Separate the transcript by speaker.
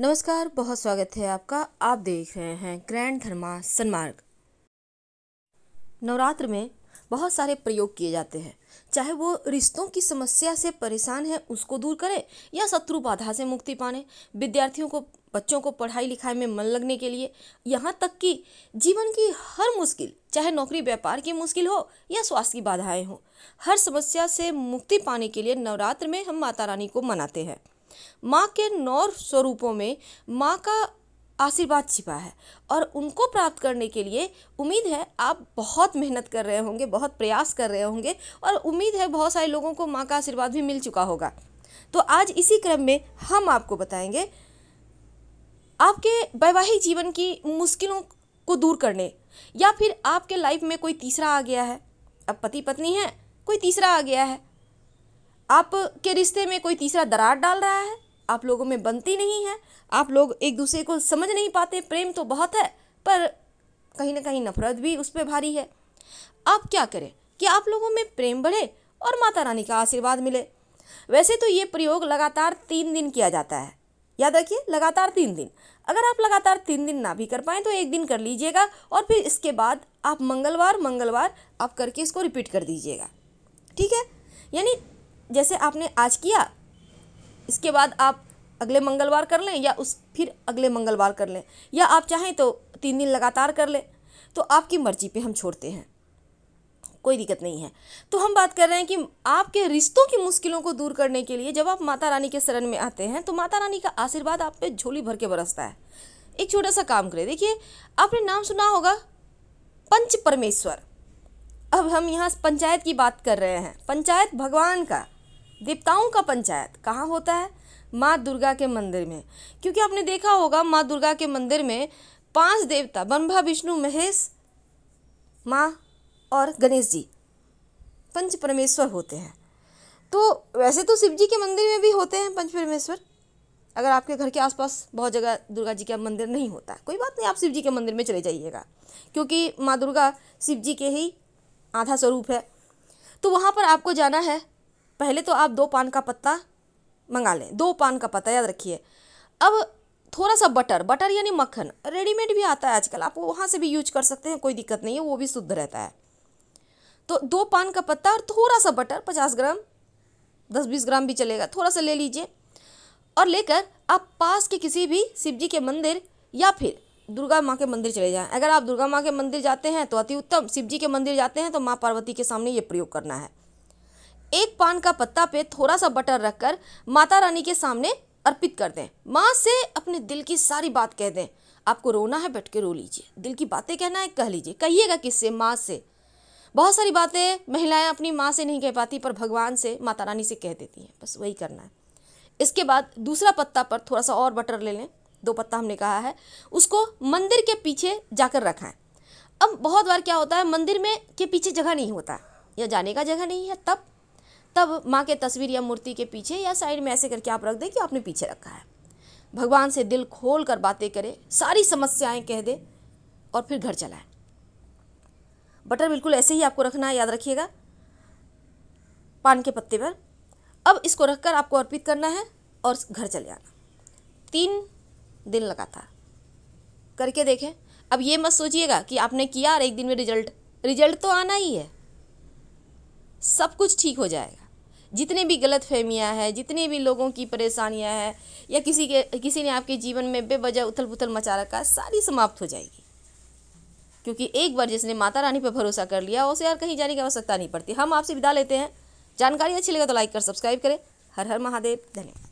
Speaker 1: नमस्कार बहुत स्वागत है आपका आप देख रहे हैं ग्रैंड धर्मा सन्मार्ग नवरात्र में बहुत सारे प्रयोग किए जाते हैं चाहे वो रिश्तों की समस्या से परेशान है उसको दूर करें या शत्रु बाधा से मुक्ति पाने विद्यार्थियों को बच्चों को पढ़ाई लिखाई में मन लगने के लिए यहाँ तक कि जीवन की हर मुश्किल चाहे नौकरी व्यापार की मुश्किल हो या स्वास्थ्य की बाधाएं हों हर समस्या से मुक्ति पाने के लिए नवरात्र में हम माता रानी को मनाते हैं माँ के नौ स्वरूपों में माँ का आशीर्वाद छिपा है और उनको प्राप्त करने के लिए उम्मीद है आप बहुत मेहनत कर रहे होंगे बहुत प्रयास कर रहे होंगे और उम्मीद है बहुत सारे लोगों को माँ का आशीर्वाद भी मिल चुका होगा तो आज इसी क्रम में हम आपको बताएंगे आपके वैवाहिक जीवन की मुश्किलों को दूर करने या फिर आपके लाइफ में कोई तीसरा आ गया है अब पति पत्नी है कोई तीसरा आ गया है आपके रिश्ते में कोई तीसरा दरार डाल रहा है आप लोगों में बनती नहीं है आप लोग एक दूसरे को समझ नहीं पाते प्रेम तो बहुत है पर कहीं ना कहीं नफरत भी उस पर भारी है आप क्या करें कि आप लोगों में प्रेम बढ़े और माता रानी का आशीर्वाद मिले वैसे तो ये प्रयोग लगातार तीन दिन किया जाता है याद रखिए लगातार तीन दिन अगर आप लगातार तीन दिन ना भी कर पाएँ तो एक दिन कर लीजिएगा और फिर इसके बाद आप मंगलवार मंगलवार आप करके इसको रिपीट कर दीजिएगा ठीक है यानी जैसे आपने आज किया इसके बाद आप अगले मंगलवार कर लें या उस फिर अगले मंगलवार कर लें या आप चाहें तो तीन दिन लगातार कर लें तो आपकी मर्जी पे हम छोड़ते हैं कोई दिक्कत नहीं है तो हम बात कर रहे हैं कि आपके रिश्तों की मुश्किलों को दूर करने के लिए जब आप माता रानी के शरण में आते हैं तो माता रानी का आशीर्वाद आप पे झोली भर के बरसता है एक छोटा सा काम करें देखिए आपने नाम सुना होगा पंच परमेश्वर अब हम यहाँ पंचायत की बात कर रहे हैं पंचायत भगवान का देवताओं का पंचायत कहाँ होता है माँ दुर्गा के मंदिर में क्योंकि आपने देखा होगा माँ दुर्गा के मंदिर में पांच देवता ब्रह्मा विष्णु महेश माँ और गणेश जी पंच परमेश्वर होते हैं तो वैसे तो शिव जी के मंदिर में भी होते हैं पंच परमेश्वर अगर आपके घर के आसपास बहुत जगह दुर्गा जी का मंदिर नहीं होता कोई बात नहीं आप शिव जी के मंदिर में चले जाइएगा क्योंकि माँ दुर्गा शिव जी के ही आधा स्वरूप है तो वहाँ पर आपको जाना है पहले तो आप दो पान का पत्ता मंगा लें दो पान का पत्ता याद रखिए अब थोड़ा सा बटर बटर यानी मक्खन रेडीमेड भी आता है आजकल आप वहाँ से भी यूज कर सकते हैं कोई दिक्कत नहीं है वो भी शुद्ध रहता है तो दो पान का पत्ता और थोड़ा सा बटर पचास ग्राम दस बीस ग्राम भी चलेगा थोड़ा सा ले लीजिए और लेकर आप पास के किसी भी शिव जी के मंदिर या फिर दुर्गा माँ के मंदिर चले जाएँ अगर आप दुर्गा माँ के मंदिर जाते हैं तो अति उत्तम शिव जी के मंदिर जाते हैं तो माँ पार्वती के सामने ये प्रयोग करना है एक पान का पत्ता पे थोड़ा सा बटर रखकर माता रानी के सामने अर्पित कर दें माँ से अपने दिल की सारी बात कह दें आपको रोना है बैठ के रो लीजिए दिल की बातें कहना है कह लीजिए कहिएगा किससे माँ से बहुत सारी बातें महिलाएं अपनी माँ से नहीं कह पाती पर भगवान से माता रानी से कह देती हैं बस वही करना है इसके बाद दूसरा पत्ता पर थोड़ा सा और बटर ले लें दो पत्ता हमने कहा है उसको मंदिर के पीछे जाकर रखाएं अब बहुत बार क्या होता है मंदिर में के पीछे जगह नहीं होता या जाने का जगह नहीं है तब तब माँ के तस्वीर या मूर्ति के पीछे या साइड में ऐसे करके आप रख दें कि आपने पीछे रखा है भगवान से दिल खोल कर बातें करें सारी समस्याएं कह दे और फिर घर चलाएं बटर बिल्कुल ऐसे ही आपको रखना है याद रखिएगा पान के पत्ते पर अब इसको रखकर आपको अर्पित करना है और घर चले आना तीन दिन लगातार करके देखें अब ये मत सोचिएगा कि आपने किया और एक दिन में रिजल्ट रिजल्ट तो आना ही है सब कुछ ठीक हो जाएगा जितने भी गलत फहमियाँ हैं जितने भी लोगों की परेशानियाँ हैं या किसी के किसी ने आपके जीवन में बेवजह उथल पुथल मचा रखा है सारी समाप्त हो जाएगी क्योंकि एक बार जिसने माता रानी पर भरोसा कर लिया उसे यार कहीं जाने की आवश्यकता नहीं पड़ती हम आपसे विदा लेते हैं जानकारी अच्छी लगे तो लाइक कर सब्सक्राइब करें हर हर महादेव धन्यवाद